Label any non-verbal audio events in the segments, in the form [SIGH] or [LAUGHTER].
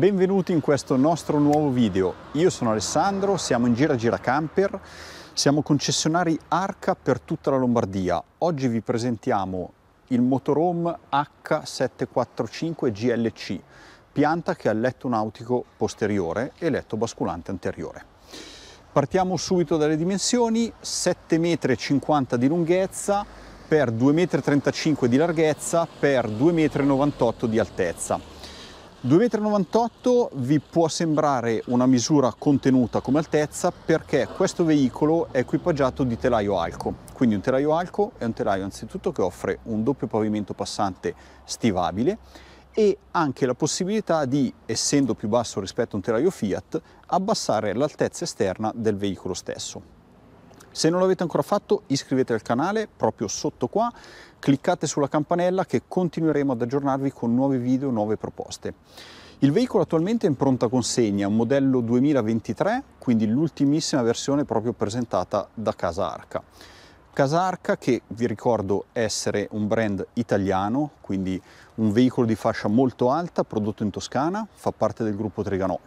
Benvenuti in questo nostro nuovo video. Io sono Alessandro, siamo in Gira Gira Camper, siamo concessionari Arca per tutta la Lombardia. Oggi vi presentiamo il motorhome H745 GLC, pianta che ha letto nautico posteriore e letto basculante anteriore. Partiamo subito dalle dimensioni, 7,50 m di lunghezza per 2,35 m di larghezza per 2,98 m di altezza 2,98 m vi può sembrare una misura contenuta come altezza perché questo veicolo è equipaggiato di telaio alco. Quindi un telaio alco è un telaio anzitutto che offre un doppio pavimento passante stivabile e anche la possibilità di, essendo più basso rispetto a un telaio Fiat, abbassare l'altezza esterna del veicolo stesso. Se non l'avete ancora fatto iscrivetevi al canale proprio sotto qua, cliccate sulla campanella che continueremo ad aggiornarvi con nuovi video, nuove proposte. Il veicolo attualmente è in pronta consegna, un modello 2023, quindi l'ultimissima versione proprio presentata da Casa Arca. Casa Arca che vi ricordo essere un brand italiano, quindi un veicolo di fascia molto alta prodotto in Toscana, fa parte del gruppo Treganò.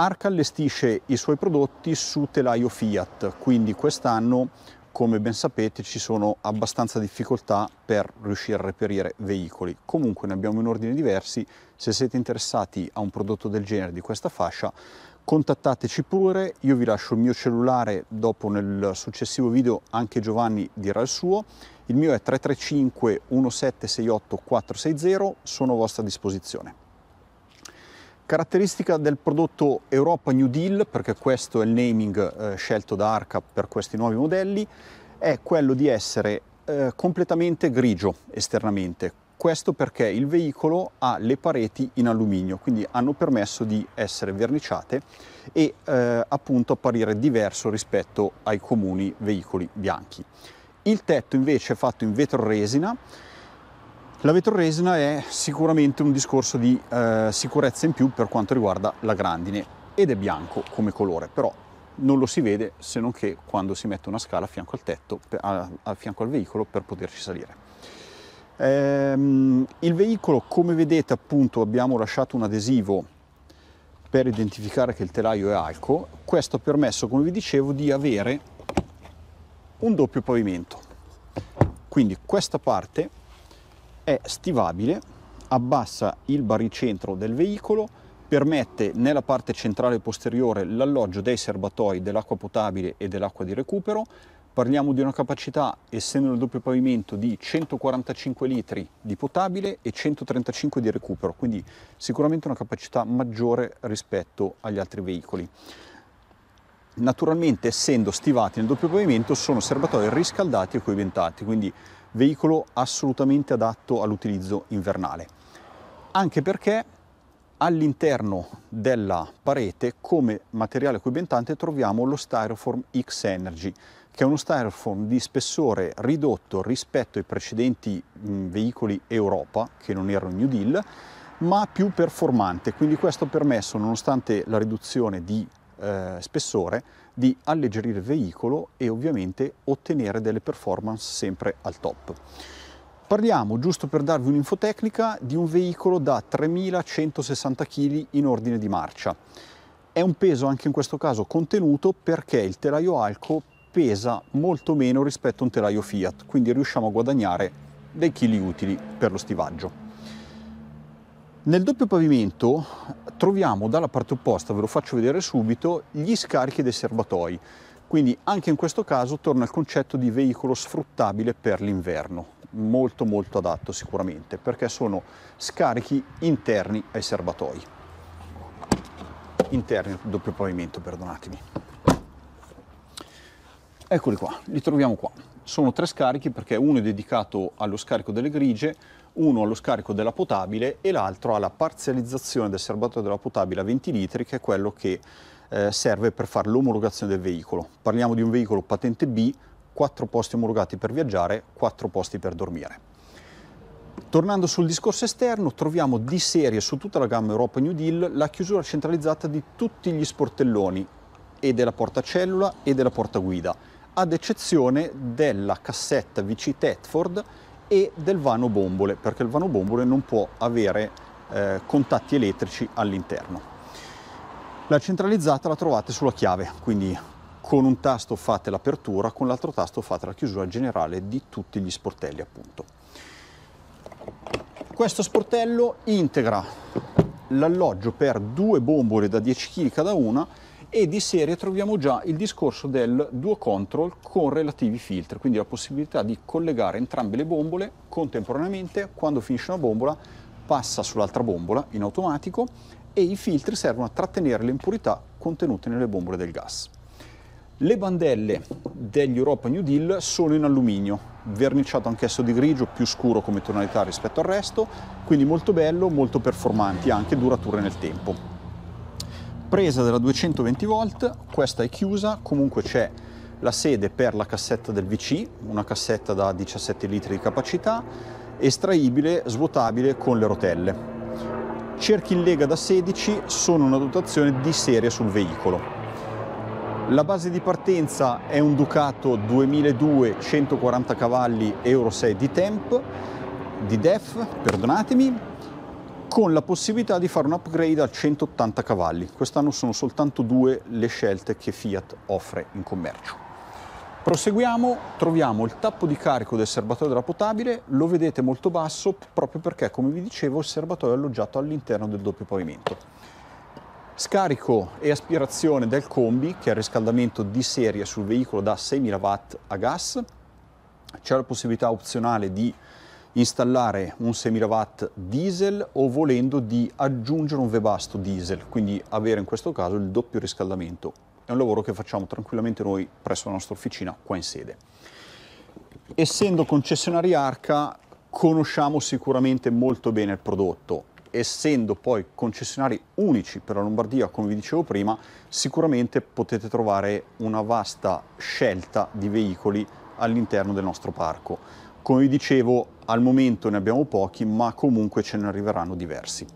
Arca allestisce i suoi prodotti su telaio Fiat, quindi quest'anno, come ben sapete, ci sono abbastanza difficoltà per riuscire a reperire veicoli. Comunque ne abbiamo in ordine diversi, se siete interessati a un prodotto del genere di questa fascia, contattateci pure, io vi lascio il mio cellulare, dopo nel successivo video anche Giovanni dirà il suo, il mio è 335 1768 460, sono a vostra disposizione. Caratteristica del prodotto Europa New Deal, perché questo è il naming eh, scelto da Arca per questi nuovi modelli, è quello di essere eh, completamente grigio esternamente. Questo perché il veicolo ha le pareti in alluminio, quindi hanno permesso di essere verniciate e eh, appunto apparire diverso rispetto ai comuni veicoli bianchi. Il tetto invece è fatto in vetro resina la vetroresina è sicuramente un discorso di eh, sicurezza in più per quanto riguarda la grandine ed è bianco come colore, però non lo si vede se non che quando si mette una scala a fianco al tetto, a, a fianco al veicolo per poterci salire. Ehm, il veicolo, come vedete appunto, abbiamo lasciato un adesivo per identificare che il telaio è alco. Questo ha permesso, come vi dicevo, di avere un doppio pavimento. Quindi questa parte è stivabile, abbassa il baricentro del veicolo, permette nella parte centrale posteriore l'alloggio dei serbatoi dell'acqua potabile e dell'acqua di recupero. Parliamo di una capacità, essendo nel doppio pavimento, di 145 litri di potabile e 135 di recupero, quindi sicuramente una capacità maggiore rispetto agli altri veicoli. Naturalmente, essendo stivati nel doppio pavimento, sono serbatoi riscaldati e coiventati, quindi veicolo assolutamente adatto all'utilizzo invernale, anche perché all'interno della parete come materiale coibentante troviamo lo Styroform X Energy, che è uno Styroform di spessore ridotto rispetto ai precedenti mh, veicoli Europa, che non erano New Deal, ma più performante, quindi questo ha permesso, nonostante la riduzione di eh, spessore di alleggerire il veicolo e ovviamente ottenere delle performance sempre al top. Parliamo, giusto per darvi un'infotecnica, di un veicolo da 3160 kg in ordine di marcia. È un peso anche in questo caso contenuto perché il telaio Alco pesa molto meno rispetto a un telaio Fiat, quindi riusciamo a guadagnare dei chili utili per lo stivaggio. Nel doppio pavimento troviamo dalla parte opposta, ve lo faccio vedere subito, gli scarichi dei serbatoi. Quindi anche in questo caso torna il concetto di veicolo sfruttabile per l'inverno, molto molto adatto sicuramente, perché sono scarichi interni ai serbatoi. Interni al doppio pavimento, perdonatemi. Eccoli qua, li troviamo qua sono tre scarichi perché uno è dedicato allo scarico delle grigie, uno allo scarico della potabile e l'altro alla parzializzazione del serbatoio della potabile a 20 litri che è quello che eh, serve per fare l'omologazione del veicolo. Parliamo di un veicolo patente B, quattro posti omologati per viaggiare, quattro posti per dormire. Tornando sul discorso esterno, troviamo di serie su tutta la gamma Europa New Deal la chiusura centralizzata di tutti gli sportelloni e della porta cellula e della porta guida ad eccezione della cassetta VC Tetford e del vano bombole, perché il vano bombole non può avere eh, contatti elettrici all'interno. La centralizzata la trovate sulla chiave, quindi con un tasto fate l'apertura, con l'altro tasto fate la chiusura generale di tutti gli sportelli appunto. Questo sportello integra l'alloggio per due bombole da 10 kg cada una e di serie troviamo già il discorso del duo control con relativi filtri, quindi la possibilità di collegare entrambe le bombole contemporaneamente, quando finisce una bombola passa sull'altra bombola in automatico e i filtri servono a trattenere le impurità contenute nelle bombole del gas. Le bandelle degli Europa New Deal sono in alluminio, verniciato anch'esso di grigio, più scuro come tonalità rispetto al resto, quindi molto bello, molto performanti, anche durature nel tempo presa della 220 volt, questa è chiusa, comunque c'è la sede per la cassetta del VC, una cassetta da 17 litri di capacità, estraibile, svuotabile con le rotelle. Cerchi in lega da 16 sono una dotazione di serie sul veicolo. La base di partenza è un Ducato 2002 140 cavalli Euro 6 di temp, di DEF, perdonatemi, con la possibilità di fare un upgrade a 180 cavalli. Quest'anno sono soltanto due le scelte che Fiat offre in commercio. Proseguiamo, troviamo il tappo di carico del serbatoio della potabile, lo vedete molto basso proprio perché, come vi dicevo, il serbatoio è alloggiato all'interno del doppio pavimento. Scarico e aspirazione del combi, che è il riscaldamento di serie sul veicolo da 6000 watt a gas. C'è la possibilità opzionale di installare un 6.000 watt diesel o volendo di aggiungere un vebasto diesel, quindi avere in questo caso il doppio riscaldamento. È un lavoro che facciamo tranquillamente noi presso la nostra officina qua in sede. Essendo concessionari Arca conosciamo sicuramente molto bene il prodotto, essendo poi concessionari unici per la Lombardia, come vi dicevo prima, sicuramente potete trovare una vasta scelta di veicoli all'interno del nostro parco. Come vi dicevo, al momento ne abbiamo pochi, ma comunque ce ne arriveranno diversi.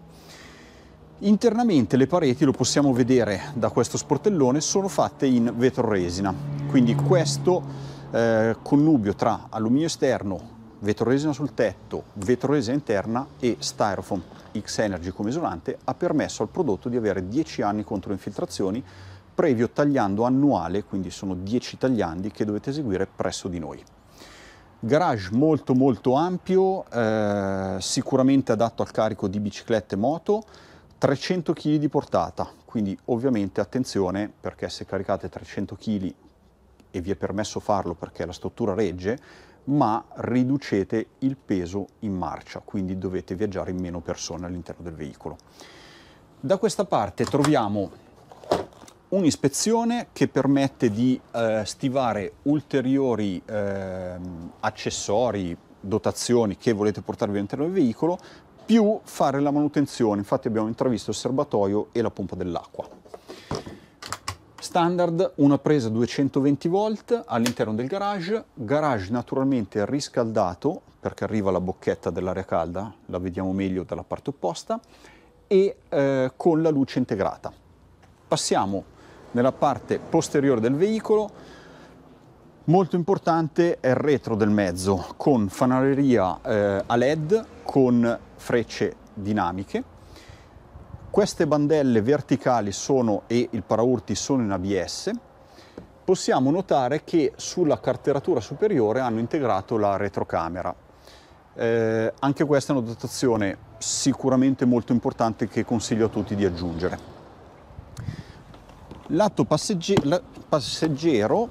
Internamente le pareti, lo possiamo vedere da questo sportellone, sono fatte in vetroresina. quindi questo eh, connubio tra alluminio esterno, vetroresina sul tetto, vetroresina interna e Styrofoam X-Energy come isolante ha permesso al prodotto di avere 10 anni contro infiltrazioni previo tagliando annuale, quindi sono 10 tagliandi che dovete eseguire presso di noi. Garage molto molto ampio, eh, sicuramente adatto al carico di biciclette e moto, 300 kg di portata, quindi ovviamente attenzione perché se caricate 300 kg e vi è permesso farlo perché la struttura regge, ma riducete il peso in marcia, quindi dovete viaggiare in meno persone all'interno del veicolo. Da questa parte troviamo un'ispezione che permette di eh, stivare ulteriori eh, accessori, dotazioni che volete portarvi all'interno del veicolo, più fare la manutenzione. Infatti abbiamo intravisto il serbatoio e la pompa dell'acqua. Standard, una presa 220 volt all'interno del garage, garage naturalmente riscaldato perché arriva la bocchetta dell'aria calda, la vediamo meglio dalla parte opposta, e eh, con la luce integrata. Passiamo nella parte posteriore del veicolo. Molto importante è il retro del mezzo con fanaleria eh, a led con frecce dinamiche. Queste bandelle verticali sono e il paraurti sono in ABS. Possiamo notare che sulla carteratura superiore hanno integrato la retrocamera. Eh, anche questa è una dotazione sicuramente molto importante che consiglio a tutti di aggiungere. Lato passeggero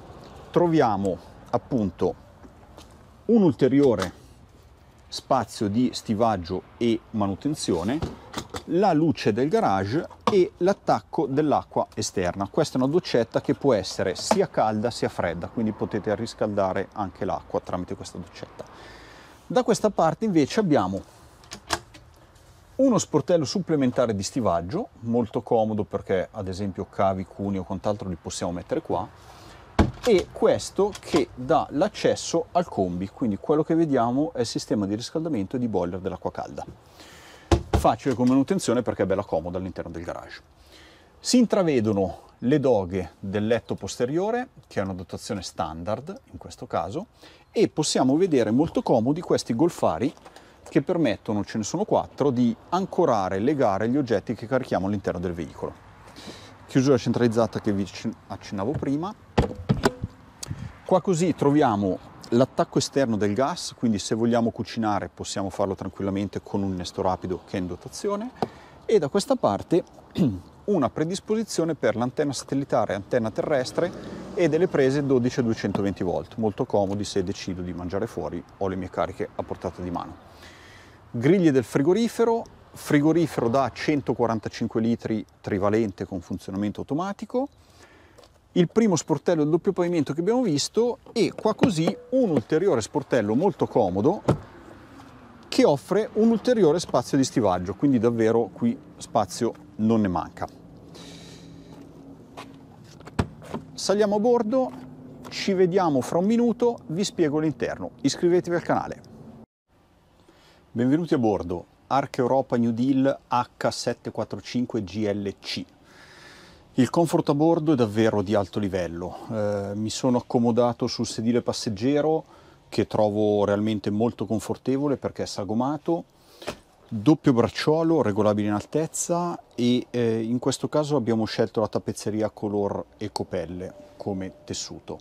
troviamo appunto un ulteriore spazio di stivaggio e manutenzione, la luce del garage e l'attacco dell'acqua esterna. Questa è una doccetta che può essere sia calda sia fredda, quindi potete riscaldare anche l'acqua tramite questa doccetta. Da questa parte invece abbiamo uno sportello supplementare di stivaggio, molto comodo perché ad esempio cavi, cuni o quant'altro li possiamo mettere qua, e questo che dà l'accesso al combi, quindi quello che vediamo è il sistema di riscaldamento e di boiler dell'acqua calda. Facile come manutenzione perché è bella comoda all'interno del garage. Si intravedono le doghe del letto posteriore, che è una dotazione standard in questo caso, e possiamo vedere molto comodi questi golfari che permettono, ce ne sono quattro, di ancorare e legare gli oggetti che carichiamo all'interno del veicolo. Chiusura centralizzata che vi accennavo prima. Qua così troviamo l'attacco esterno del gas, quindi se vogliamo cucinare possiamo farlo tranquillamente con un innesto rapido che è in dotazione e da questa parte [CLEARS THROAT] una predisposizione per l'antenna satellitare, antenna terrestre e delle prese 12 220 volt, molto comodi se decido di mangiare fuori, ho le mie cariche a portata di mano griglie del frigorifero, frigorifero da 145 litri trivalente con funzionamento automatico, il primo sportello del doppio pavimento che abbiamo visto e qua così un ulteriore sportello molto comodo che offre un ulteriore spazio di stivaggio, quindi davvero qui spazio non ne manca. Saliamo a bordo, ci vediamo fra un minuto, vi spiego l'interno, iscrivetevi al canale. Benvenuti a bordo, Arc Europa New Deal H745GLC. Il comfort a bordo è davvero di alto livello. Eh, mi sono accomodato sul sedile passeggero che trovo realmente molto confortevole perché è sagomato, doppio bracciolo regolabile in altezza e eh, in questo caso abbiamo scelto la tappezzeria color e copelle come tessuto.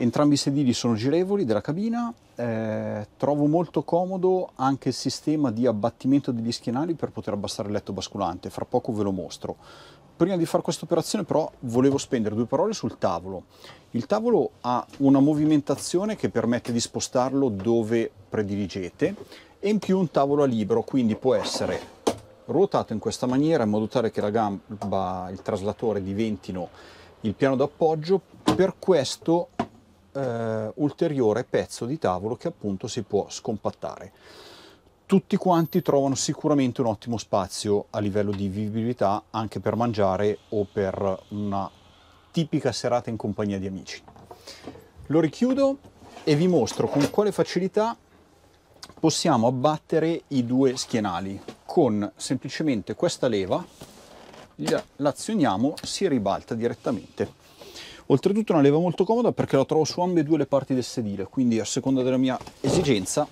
Entrambi i sedili sono girevoli della cabina, eh, trovo molto comodo anche il sistema di abbattimento degli schienali per poter abbassare il letto basculante, fra poco ve lo mostro. Prima di fare questa operazione però volevo spendere due parole sul tavolo. Il tavolo ha una movimentazione che permette di spostarlo dove prediligete e in più un tavolo a libero, quindi può essere ruotato in questa maniera in modo tale che la gamba il traslatore diventino il piano d'appoggio. Per questo eh, ulteriore pezzo di tavolo che appunto si può scompattare. Tutti quanti trovano sicuramente un ottimo spazio a livello di vivibilità anche per mangiare o per una tipica serata in compagnia di amici. Lo richiudo e vi mostro con quale facilità possiamo abbattere i due schienali con semplicemente questa leva l'azioniamo si ribalta direttamente Oltretutto è una leva molto comoda perché la trovo su ambedue le parti del sedile, quindi a seconda della mia esigenza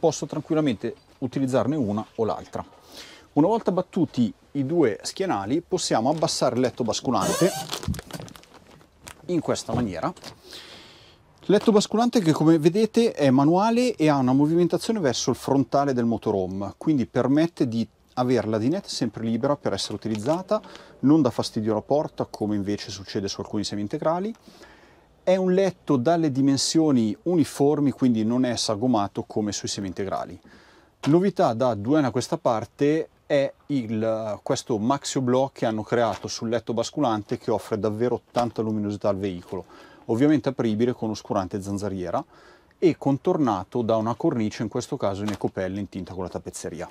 posso tranquillamente utilizzarne una o l'altra. Una volta battuti i due schienali possiamo abbassare il letto basculante in questa maniera. Letto basculante che come vedete è manuale e ha una movimentazione verso il frontale del motorhome, quindi permette di averla di net sempre libera per essere utilizzata, non dà fastidio alla porta come invece succede su alcuni semi integrali. È un letto dalle dimensioni uniformi, quindi non è sagomato come sui semi integrali. Novità da due anni a questa parte è il, questo Maxio Block che hanno creato sul letto basculante che offre davvero tanta luminosità al veicolo, ovviamente apribile con oscurante zanzariera e contornato da una cornice, in questo caso in ecopelle in tinta con la tappezzeria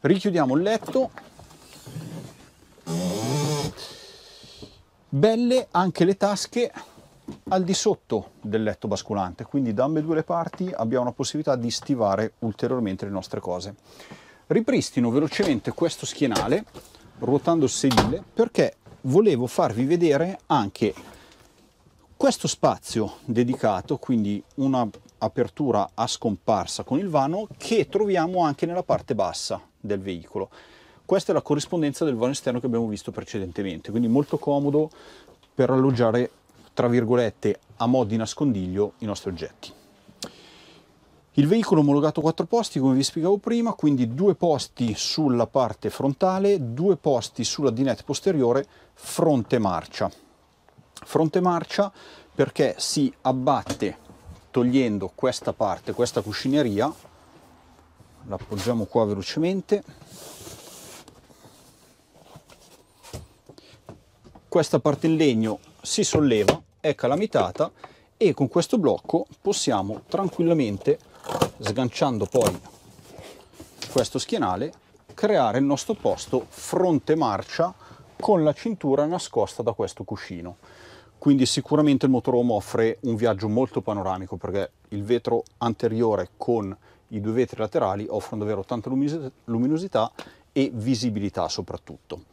richiudiamo il letto belle anche le tasche al di sotto del letto basculante quindi da ambedue le parti abbiamo la possibilità di stivare ulteriormente le nostre cose ripristino velocemente questo schienale ruotando il sedile perché volevo farvi vedere anche questo spazio dedicato, quindi una apertura a scomparsa con il vano, che troviamo anche nella parte bassa, del veicolo. Questa è la corrispondenza del vano esterno che abbiamo visto precedentemente, quindi molto comodo per alloggiare, tra virgolette, a mo' di nascondiglio i nostri oggetti. Il veicolo omologato a quattro posti, come vi spiegavo prima, quindi due posti sulla parte frontale, due posti sulla dinette posteriore, fronte marcia. Fronte marcia perché si abbatte togliendo questa parte, questa cuscineria, l'appoggiamo qua velocemente questa parte in legno si solleva è calamitata e con questo blocco possiamo tranquillamente sganciando poi questo schienale creare il nostro posto fronte marcia con la cintura nascosta da questo cuscino quindi sicuramente il motorhome offre un viaggio molto panoramico perché il vetro anteriore con i due vetri laterali offrono davvero tanta luminosità e visibilità soprattutto.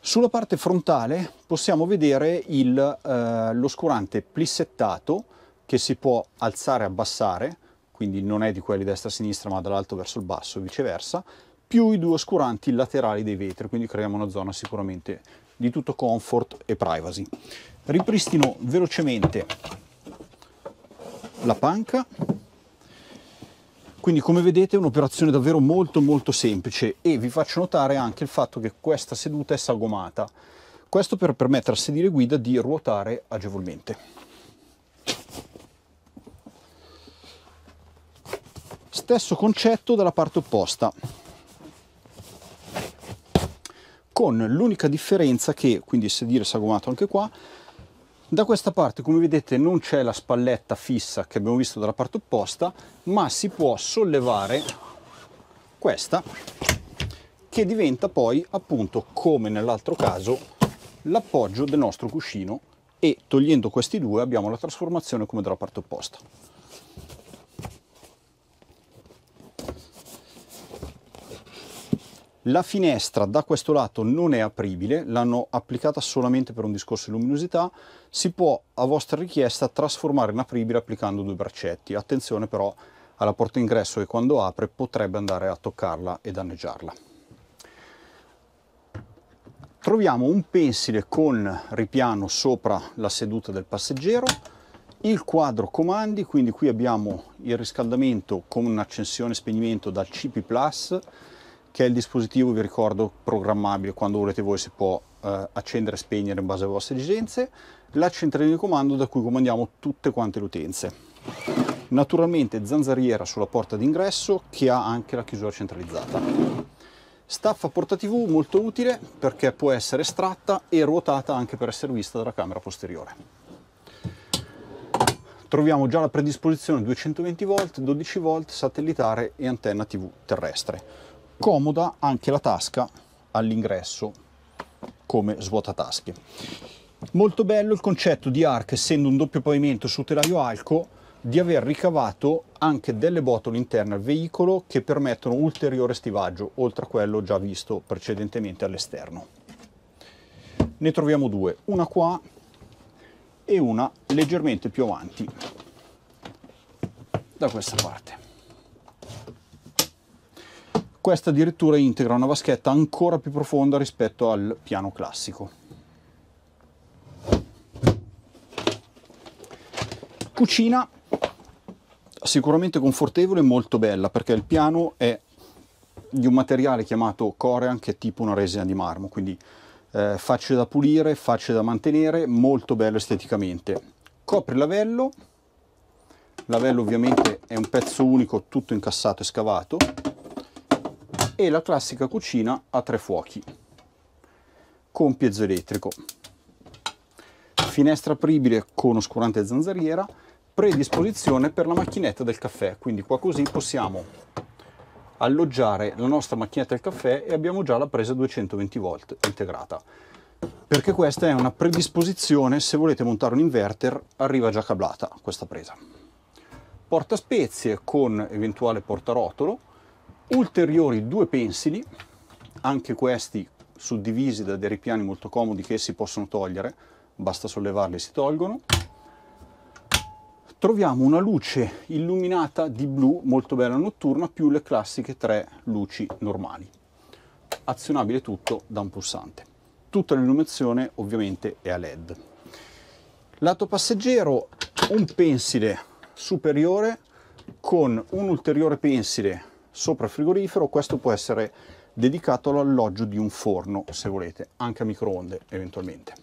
Sulla parte frontale possiamo vedere il, eh, l'oscurante plissettato che si può alzare e abbassare, quindi non è di quelli destra-sinistra e ma dall'alto verso il basso e viceversa, più i due oscuranti laterali dei vetri, quindi creiamo una zona sicuramente di tutto comfort e privacy. Ripristino velocemente la panca quindi come vedete è un'operazione davvero molto molto semplice e vi faccio notare anche il fatto che questa seduta è sagomata. Questo per permettere al sedile guida di ruotare agevolmente. Stesso concetto dalla parte opposta con l'unica differenza che, quindi il sedile sagomato anche qua, da questa parte come vedete non c'è la spalletta fissa che abbiamo visto dalla parte opposta ma si può sollevare questa che diventa poi appunto come nell'altro caso l'appoggio del nostro cuscino e togliendo questi due abbiamo la trasformazione come dalla parte opposta. La finestra da questo lato non è apribile, l'hanno applicata solamente per un discorso di luminosità, si può a vostra richiesta trasformare in apribile applicando due braccetti, attenzione però alla porta ingresso che quando apre potrebbe andare a toccarla e danneggiarla. Troviamo un pensile con ripiano sopra la seduta del passeggero, il quadro comandi, quindi qui abbiamo il riscaldamento con un'accensione e spegnimento dal CP che è il dispositivo, vi ricordo, programmabile quando volete voi si può eh, accendere e spegnere in base alle vostre esigenze, la centralina di comando da cui comandiamo tutte quante le utenze. Naturalmente zanzariera sulla porta d'ingresso che ha anche la chiusura centralizzata. Staffa porta TV molto utile perché può essere estratta e ruotata anche per essere vista dalla camera posteriore troviamo già la predisposizione 220 v 12 v satellitare e antenna TV terrestre comoda anche la tasca all'ingresso come svuotatasche. Molto bello il concetto di ARC, essendo un doppio pavimento su telaio alco, di aver ricavato anche delle botole interne al veicolo che permettono ulteriore stivaggio, oltre a quello già visto precedentemente all'esterno. Ne troviamo due, una qua e una leggermente più avanti, da questa parte. Questa addirittura integra una vaschetta ancora più profonda rispetto al piano classico. Cucina sicuramente confortevole e molto bella perché il piano è di un materiale chiamato Corean che è tipo una resina di marmo, quindi eh, facile da pulire, facile da mantenere, molto bello esteticamente. Copre lavello, lavello ovviamente è un pezzo unico tutto incassato e scavato, e la classica cucina a tre fuochi con piezo elettrico. Finestra apribile con oscurante zanzariera, predisposizione per la macchinetta del caffè, quindi qua così possiamo alloggiare la nostra macchinetta del caffè e abbiamo già la presa 220 volt integrata. Perché questa è una predisposizione, se volete montare un inverter arriva già cablata questa presa. Porta spezie con eventuale portarotolo, ulteriori due pensili, anche questi suddivisi da dei ripiani molto comodi che si possono togliere, basta sollevarli e si tolgono. Troviamo una luce illuminata di blu molto bella notturna più le classiche tre luci normali. Azionabile tutto da un pulsante. Tutta l'illuminazione ovviamente è a LED. Lato passeggero un pensile superiore con un ulteriore pensile sopra il frigorifero, questo può essere dedicato all'alloggio di un forno, se volete, anche a microonde eventualmente.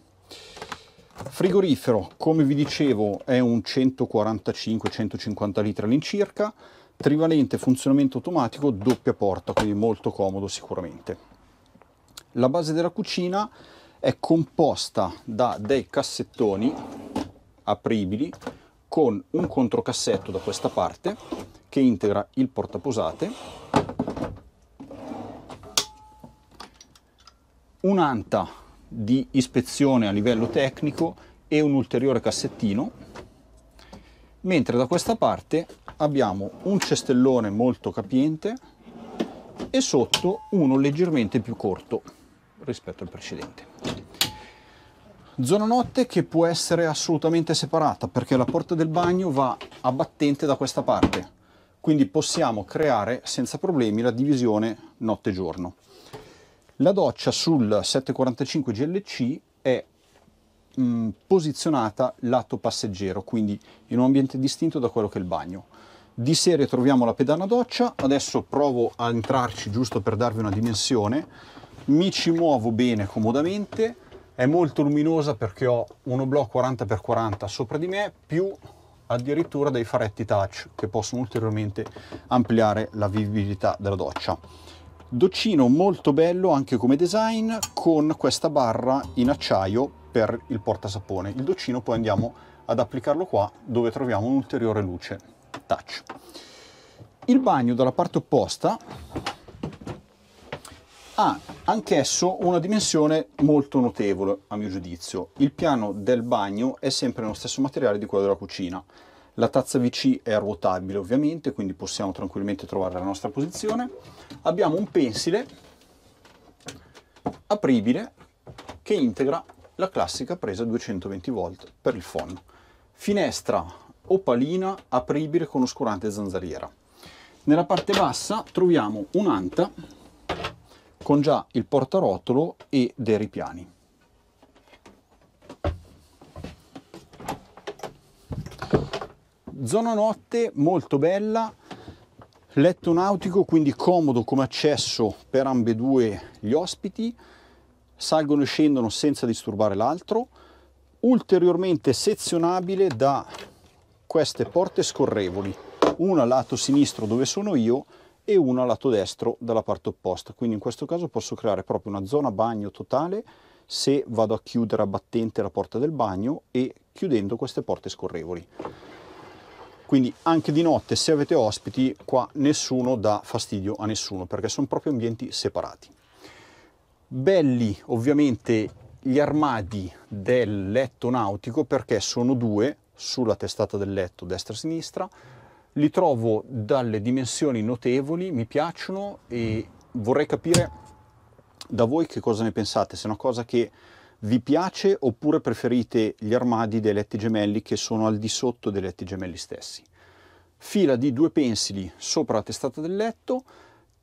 Frigorifero, come vi dicevo, è un 145-150 litri all'incirca, trivalente funzionamento automatico, doppia porta, quindi molto comodo sicuramente. La base della cucina è composta da dei cassettoni apribili con un controcassetto da questa parte che integra il portaposate, un'anta di ispezione a livello tecnico e un ulteriore cassettino, mentre da questa parte abbiamo un cestellone molto capiente e sotto uno leggermente più corto rispetto al precedente. Zona notte che può essere assolutamente separata perché la porta del bagno va a battente da questa parte quindi possiamo creare senza problemi la divisione notte-giorno. La doccia sul 745 GLC è mh, mm, posizionata lato passeggero, quindi in un ambiente distinto da quello che è il bagno. Di serie troviamo la pedana doccia, adesso provo a entrarci giusto per darvi una dimensione, mi ci muovo bene comodamente, è molto luminosa perché ho uno blocco 40x40 sopra di me più addirittura dei faretti touch che possono ulteriormente ampliare la vivibilità della doccia. Doccino molto bello anche come design con questa barra in acciaio per il portasapone. Il doccino poi andiamo ad applicarlo qua dove troviamo un'ulteriore luce touch. Il bagno dalla parte opposta ha anch'esso una dimensione molto notevole a mio giudizio. Il piano del bagno è sempre lo stesso materiale di quello della cucina. La tazza VC è ruotabile ovviamente, quindi possiamo tranquillamente trovare la nostra posizione. Abbiamo un pensile apribile che integra la classica presa 220 volt per il phon. Finestra opalina apribile con oscurante zanzariera. Nella parte bassa troviamo un'anta con già il portarotolo e dei ripiani. Zona notte molto bella, letto nautico quindi comodo come accesso per ambedue gli ospiti, salgono e scendono senza disturbare l'altro, ulteriormente sezionabile da queste porte scorrevoli, una lato sinistro dove sono io e una al lato destro dalla parte opposta. Quindi in questo caso posso creare proprio una zona bagno totale se vado a chiudere a battente la porta del bagno e chiudendo queste porte scorrevoli. Quindi anche di notte se avete ospiti qua nessuno dà fastidio a nessuno perché sono proprio ambienti separati. Belli ovviamente gli armadi del letto nautico perché sono due sulla testata del letto destra-sinistra li trovo dalle dimensioni notevoli, mi piacciono e vorrei capire da voi che cosa ne pensate, se è una cosa che vi piace oppure preferite gli armadi dei letti gemelli che sono al di sotto dei letti gemelli stessi. Fila di due pensili sopra la testata del letto,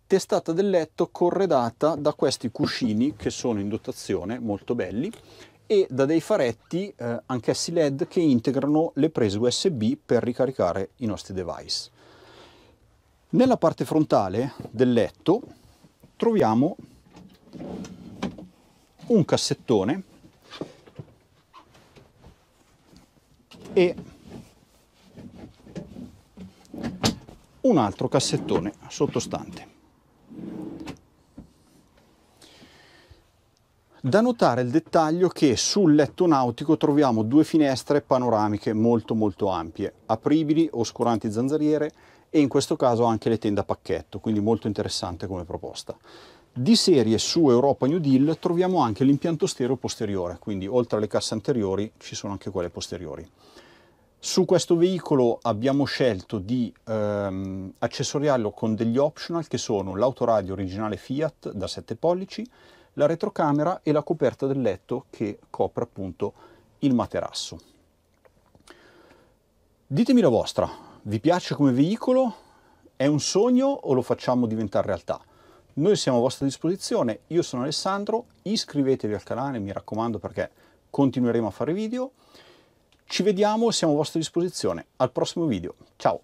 testata del letto corredata da questi cuscini che sono in dotazione, molto belli, e da dei faretti, eh, anch'essi LED, che integrano le prese USB per ricaricare i nostri device. Nella parte frontale del letto troviamo un cassettone e un altro cassettone sottostante. Da notare il dettaglio che sul letto nautico troviamo due finestre panoramiche molto molto ampie, apribili, oscuranti zanzariere e in questo caso anche le tende a pacchetto, quindi molto interessante come proposta. Di serie su Europa New Deal troviamo anche l'impianto stereo posteriore, quindi oltre alle casse anteriori ci sono anche quelle posteriori. Su questo veicolo abbiamo scelto di ehm, accessoriarlo con degli optional che sono l'autoradio originale Fiat da 7 pollici, la retrocamera e la coperta del letto che copre appunto il materasso. Ditemi la vostra, vi piace come veicolo? È un sogno o lo facciamo diventare realtà? Noi siamo a vostra disposizione, io sono Alessandro, iscrivetevi al canale mi raccomando perché continueremo a fare video. Ci vediamo, siamo a vostra disposizione, al prossimo video, ciao!